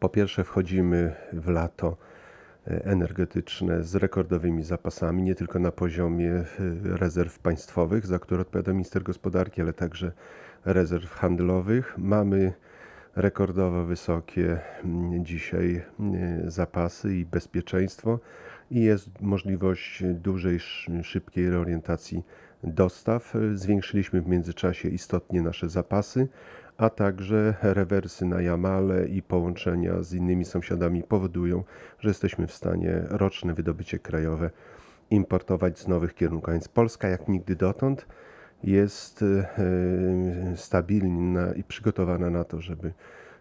Po pierwsze, wchodzimy w lato e, energetyczne z rekordowymi zapasami, nie tylko na poziomie e, rezerw państwowych, za które odpowiada minister gospodarki, ale także rezerw handlowych. Mamy rekordowo wysokie mm, dzisiaj e, zapasy i bezpieczeństwo i jest możliwość dużej, szybkiej reorientacji dostaw. Zwiększyliśmy w międzyczasie istotnie nasze zapasy, a także rewersy na Jamale i połączenia z innymi sąsiadami powodują, że jesteśmy w stanie roczne wydobycie krajowe importować z nowych kierunków. Więc Polska jak nigdy dotąd jest e, e, stabilna i przygotowana na to, żeby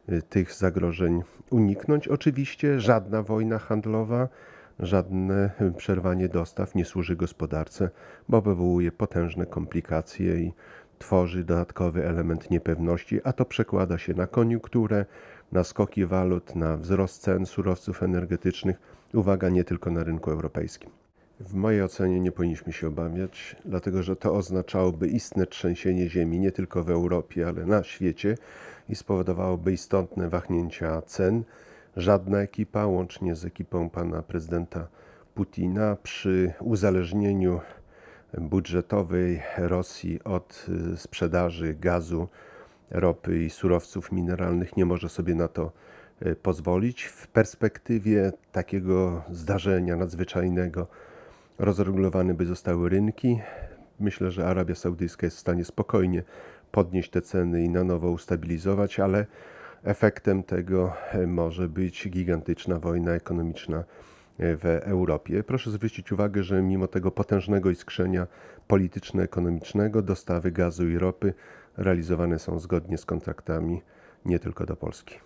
e, tych zagrożeń uniknąć. Oczywiście żadna wojna handlowa, żadne przerwanie dostaw nie służy gospodarce, bo wywołuje potężne komplikacje i tworzy dodatkowy element niepewności, a to przekłada się na koniunkturę, na skoki walut, na wzrost cen surowców energetycznych. Uwaga, nie tylko na rynku europejskim. W mojej ocenie nie powinniśmy się obawiać, dlatego że to oznaczałoby istne trzęsienie ziemi nie tylko w Europie, ale na świecie i spowodowałoby istotne wahnięcia cen. Żadna ekipa, łącznie z ekipą pana prezydenta Putina, przy uzależnieniu budżetowej Rosji od y, sprzedaży gazu, ropy i surowców mineralnych nie może sobie na to y, pozwolić. W perspektywie takiego zdarzenia nadzwyczajnego rozregulowane by zostały rynki. Myślę, że Arabia Saudyjska jest w stanie spokojnie podnieść te ceny i na nowo ustabilizować, ale efektem tego y, może być gigantyczna wojna ekonomiczna w Europie. Proszę zwrócić uwagę, że mimo tego potężnego iskrzenia polityczno-ekonomicznego dostawy gazu i ropy realizowane są zgodnie z kontraktami nie tylko do Polski.